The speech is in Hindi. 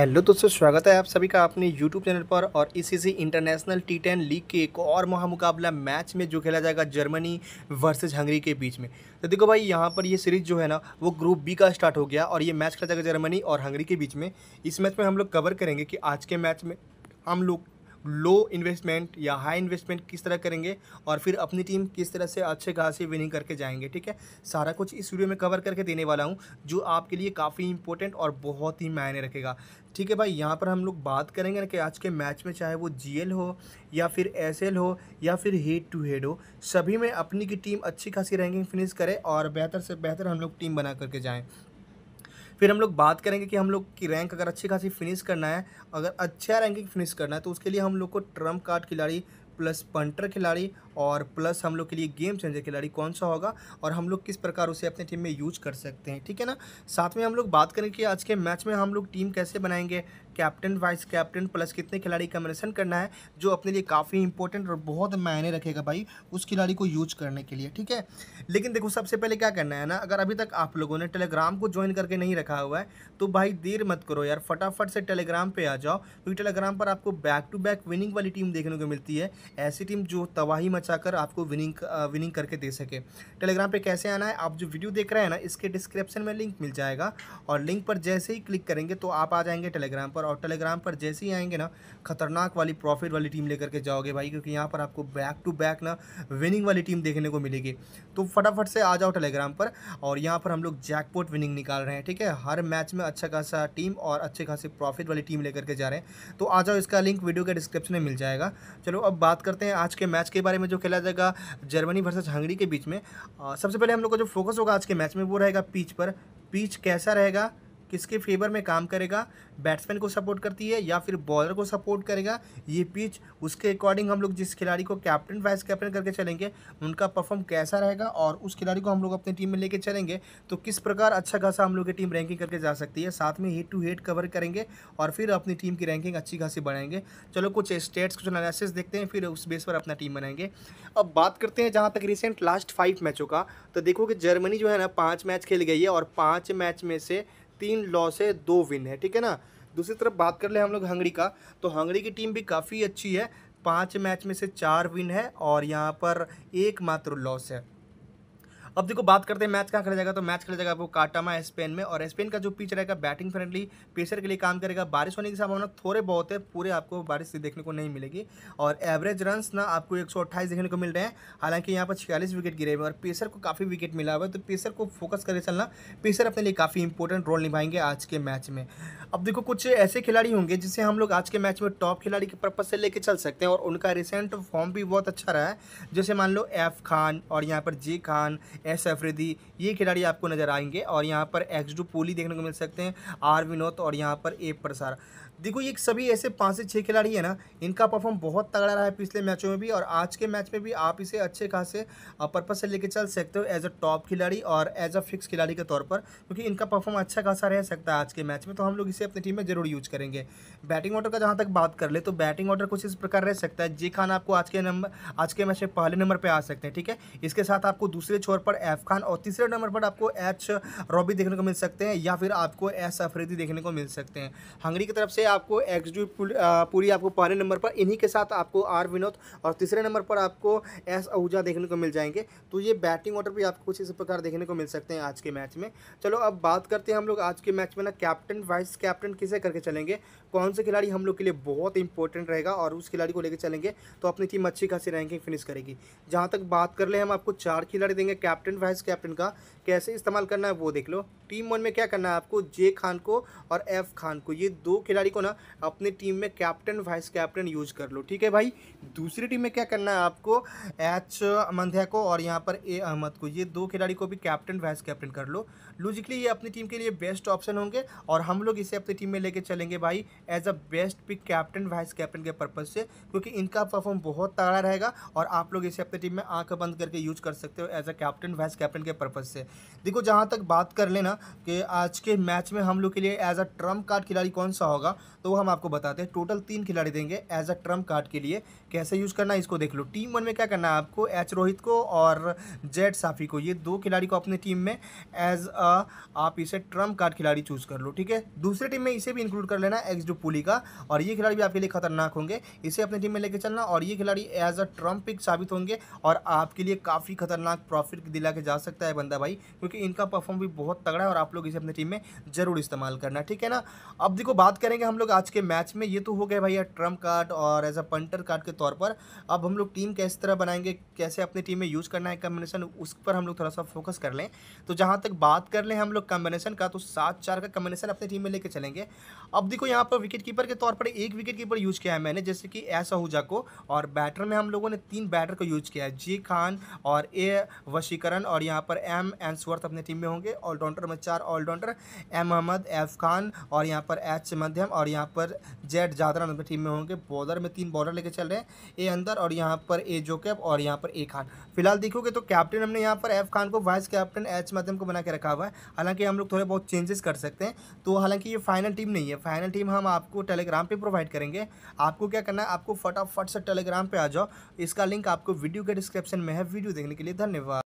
हेलो दोस्तों स्वागत है आप सभी का अपने यूट्यूब चैनल पर और इसी इंटरनेशनल टी टेन लीग के एक और महामुकाबला मैच में जो खेला जाएगा जर्मनी वर्सेज हंगरी के बीच में तो देखो भाई यहाँ पर ये सीरीज जो है ना वो ग्रुप बी का स्टार्ट हो गया और ये मैच खेला जाएगा जर्मनी और हंगरी के बीच में इस मैच में हम लोग कवर करेंगे कि आज के मैच में हम लोग लो इन्वेस्टमेंट या हाई इन्वेस्टमेंट किस तरह करेंगे और फिर अपनी टीम किस तरह से अच्छे खासे विनिंग करके जाएंगे ठीक है सारा कुछ इस वीडियो में कवर करके देने वाला हूँ जो आपके लिए काफ़ी इंपॉर्टेंट और बहुत ही मायने रखेगा ठीक है भाई यहाँ पर हम लोग बात करेंगे ना कि आज के मैच में चाहे वो जी हो या फिर एस हो या फिर हेड टू हेड हो सभी में अपनी की टीम अच्छी खासी रैंकिंग फिनिश करे और बेहतर से बेहतर हम लोग टीम बना करके जाएँ फिर हम लोग बात करेंगे कि हम लोग की रैंक अगर अच्छी खासी फिनिश करना है अगर अच्छा रैंकिंग फिनिश करना है तो उसके लिए हम लोग को ट्रम्प कार्ड खिलाड़ी प्लस पंटर खिलाड़ी और प्लस हम लोग के लिए गेम चेंजर खिलाड़ी कौन सा होगा और हम लोग किस प्रकार उसे अपने टीम में यूज कर सकते हैं ठीक है ना साथ में हम लोग बात करें कि आज के मैच में हम लोग टीम कैसे बनाएंगे कैप्टन वाइस कैप्टन प्लस कितने खिलाड़ी का मेंशन करना है जो अपने लिए काफ़ी इंपॉर्टेंट और बहुत मायने रखेगा भाई उस खिलाड़ी को यूज करने के लिए ठीक है लेकिन देखो सबसे पहले क्या करना है ना अगर अभी तक आप लोगों ने टेलीग्राम को ज्वाइन करके नहीं रखा हुआ है तो भाई देर मत करो यार फटाफट से टेलीग्राम पर आ जाओ क्योंकि टेलीग्राम पर आपको बैक टू बैक विनिंग वाली टीम देखने को मिलती है ऐसी टीम जो तबाही मचाकर आपको विनिंग विनिंग करके दे सके टेलीग्राम पे कैसे आना है आप जो वीडियो देख रहे हैं ना इसके डिस्क्रिप्शन में लिंक मिल जाएगा और लिंक पर जैसे ही क्लिक करेंगे तो आप आ जाएंगे टेलीग्राम पर और टेलीग्राम पर जैसे ही आएंगे ना खतरनाक वाली प्रॉफिट वाली टीम लेकर के जाओगे भाई क्योंकि यहाँ पर आपको बैक टू बैक ना विनिंग वाली टीम देखने को मिलेगी तो फटाफट से आ जाओ टेलीग्राम पर और यहाँ पर हम लोग जैकपोट विनिंग निकाल रहे हैं ठीक है हर मैच में अच्छा खासा टीम और अच्छे खासे प्रॉफिट वाली टीम लेकर के जा रहे हैं तो आ जाओ इसका लिंक वीडियो के डिस्क्रिप्शन में मिल जाएगा चलो अब बात करते हैं आज के मैच के बारे में जो खेला जाएगा जर्मनी वर्सेज हंगरी के बीच में सबसे पहले हम लोग का जो फोकस होगा आज के मैच में वो रहेगा पीच पर पीच कैसा रहेगा किसके फेवर में काम करेगा बैट्समैन को सपोर्ट करती है या फिर बॉलर को सपोर्ट करेगा ये पिच उसके अकॉर्डिंग हम लोग जिस खिलाड़ी को कैप्टन वाइस कैप्टन करके चलेंगे उनका परफॉर्म कैसा रहेगा और उस खिलाड़ी को हम लोग अपनी टीम में लेके चलेंगे तो किस प्रकार अच्छा खासा हम लोग की टीम रैंकिंग करके जा सकती है साथ में हेड टू हेड कवर करेंगे और फिर अपनी टीम की रैंकिंग अच्छी खासी बढ़ाएंगे चलो कुछ स्टेट्स कुछ एनालिसिस देखते हैं फिर उस बेस पर अपना टीम बनाएंगे अब बात करते हैं जहाँ तक रिसेंट लास्ट फाइव मैचों का तो देखो कि जर्मनी जो है ना पाँच मैच खेल गई है और पाँच मैच में से तीन लॉस है दो विन है ठीक है ना दूसरी तरफ बात कर ले हम लोग हंगड़ी का तो हंगड़ी की टीम भी काफ़ी अच्छी है पाँच मैच में से चार विन है और यहाँ पर एकमात्र लॉस है अब देखो बात करते हैं मैच कहाँ खेला जाएगा तो मैच खेला जाएगा आपको काटामा स्पेन में और स्पेन का जो पिच रहेगा बैटिंग फ्रेंडली पेसर के लिए काम करेगा बारिश होने की संभावना थोड़े बहुत है पूरे आपको बारिश देखने को नहीं मिलेगी और एवरेज रन ना आपको एक देखने को मिल रहे हैं हालांकि यहाँ पर छियालीस विकेट गिरे हुए और पेसर को काफ़ी विकेट मिला हुआ है तो पेसर को फोकस करके चलना पेसर अपने लिए काफ़ी इंपॉर्टेंट रोल निभाएंगे आज के मैच में अब देखो कुछ ऐसे खिलाड़ी होंगे जिसे हम लोग आज के मैच में टॉप खिलाड़ी के पर्पज से लेके चल सकते हैं और उनका रिसेंट फॉर्म भी बहुत अच्छा रहा है जैसे मान लो एफ खान और यहाँ पर जे खान एस अफरीदी ये खिलाड़ी आपको नज़र आएंगे और यहाँ पर एक्सडू पोली देखने को मिल सकते हैं आर विनोद और यहाँ पर ए प्रसार देखो ये सभी ऐसे पाँच से छः खिलाड़ी है ना इनका परफॉर्म बहुत तगड़ा रहा है पिछले मैचों में भी और आज के मैच में भी आप इसे अच्छे खासे पर्पज से लेके चल सकते हो एज अ टॉप खिलाड़ी और एज अ फिक्स खिलाड़ी के तौर पर क्योंकि इनका परफॉर्म अच्छा खासा रह सकता है आज के मैच में तो हम लोग इसे अपनी टीम में जरूर यूज करेंगे बैटिंग ऑर्डर का जहाँ तक बात कर ले तो बैटिंग ऑर्डर कुछ इस प्रकार रह सकता है जे खान आपको आज के नंबर आज के मैच में पहले नंबर पर आ सकते हैं ठीक है इसके साथ आपको दूसरे छोर पर एफ खान और तीसरे नंबर पर आपको एच रॉबी देखने को मिल सकते हैं या फिर आपको एस अफरीदी देखने को मिल सकते हैं हंगरी की तरफ से आपको एक्स डी पूरी आपको पहले नंबर पर इन्हीं के साथ आपको आर विनोद और तीसरे नंबर पर आपको एस आहूजा देखने को मिल जाएंगे तो ये बैटिंग ऑर्डर भी आपको कुछ इस प्रकार देखने को मिल सकते हैं आज के मैच में चलो अब बात करते हैं हम लोग आज के मैच में ना कैप्टन वाइस कैप्टन किसे करके चलेंगे कौन से खिलाड़ी हम लोग के लिए बहुत इंपॉर्टेंट रहेगा और उस खिलाड़ी को लेकर चलेंगे तो अपनी टीम अच्छी खासी रैंकिंग फिनिश करेगी जहाँ तक बात कर ले हम आपको चार खिलाड़ी देंगे कैप्टन वाइस कैप्टन का कैसे इस्तेमाल करना है वो देख लो टीम वन में क्या करना है आपको जे खान को और एफ खान को ये दो खिलाड़ी को को ना अपनी टीम में कैप्टन वाइस कैप्टन यूज कर लो ठीक है भाई दूसरी टीम में क्या करना है आपको एच मंध्या को और यहाँ पर ए अहमद को ये दो खिलाड़ी को भी कैप्टन वाइस कैप्टन कर लो लॉजिकली ये अपनी टीम के लिए बेस्ट ऑप्शन होंगे और हम लोग इसे अपनी टीम में लेके चलेंगे भाई as a best pick captain vice captain के पर्पज से क्योंकि इनका परफॉर्म बहुत तगड़ा रहेगा और आप लोग इसे अपनी टीम में आंख बंद करके यूज कर सकते हो as a captain vice captain के पर्पज से देखो जहाँ तक बात कर लेना कि आज के मैच में हम लोग के लिए एज अ ट्रम्प कार्ड खिलाड़ी कौन सा होगा तो वो हम आपको बताते हैं टोटल तीन खिलाड़ी देंगे एज अ ट्रम्प कार्ड के लिए कैसे यूज़ करना इसको देख लो टीम वन में क्या करना है आपको एच रोहित को और जेड साफी को ये दो खिलाड़ी को अपने टीम में एज अ आप इसे ट्रम्प कार्ड खिलाड़ी चूज़ कर लो ठीक है दूसरे टीम में इसे भी इंक्लूड कर लेना एक्स पुली का और ये खिलाड़ी भी आपके लिए खतरनाक होंगे इसे अपनी टीम में लेकर चलना और ये खिलाड़ी एज अ ट्रम्प पिक साबित होंगे और आपके लिए काफ़ी खतरनाक प्रॉफिट दिला के जा सकता है बंदा भाई क्योंकि इनका परफॉर्म भी बहुत तगड़ा है और आप लोग इसे अपनी टीम में ज़रूर इस्तेमाल करना ठीक है ना अब देखो बात करेंगे हम लोग आज के मैच में ये तो हो गए भैया ट्रम्प कार्ड और एज अ पंटर कार्ड के तौर पर अब हम लोग टीम कैसे तरह बनाएंगे कैसे अपनी टीम में यूज़ करना है कम्बिनेशन उस पर हम लोग थोड़ा सा फोकस कर लें तो जहाँ तक बात कर लें हम लोग कम्बिनेशन का तो सात चार का कम्बिनेशन अपनी टीम में लेकर चलेंगे अब देखो यहाँ पर विकेट कीपर के तौर पर एक विकेट कीपर यूज़ किया है मैंने जैसे कि एस आहूजा को और बैटर में हम लोगों ने तीन बैटर को यूज़ किया है जी खान और ए वशीकरण और यहाँ पर एम एंसवर्थ अपनी टीम में होंगे ऑलराउंडर में चार allrounder M Ahmad F Khan और यहाँ पर एच मध्यम और और यहाँ पर जेड जादरा रन टीम में होंगे बॉलर में तीन बॉलर लेके चल रहे हैं ए अंदर और यहाँ पर ए जोकेब और यहाँ पर ए खान फिलहाल देखोगे तो कैप्टन हमने यहाँ पर एफ खान को वाइस कैप्टन एच माध्यम को बना के रखा हुआ है हालांकि हम लोग थोड़े बहुत चेंजेस कर सकते हैं तो हालांकि ये फाइनल टीम नहीं है फाइनल टीम हम आपको टेलीग्राम पर प्रोवाइड करेंगे आपको क्या करना है आपको फटाफट से टेलीग्राम पर आ जाओ इसका लिंक आपको वीडियो के डिस्क्रिप्शन में है वीडियो देखने के लिए धन्यवाद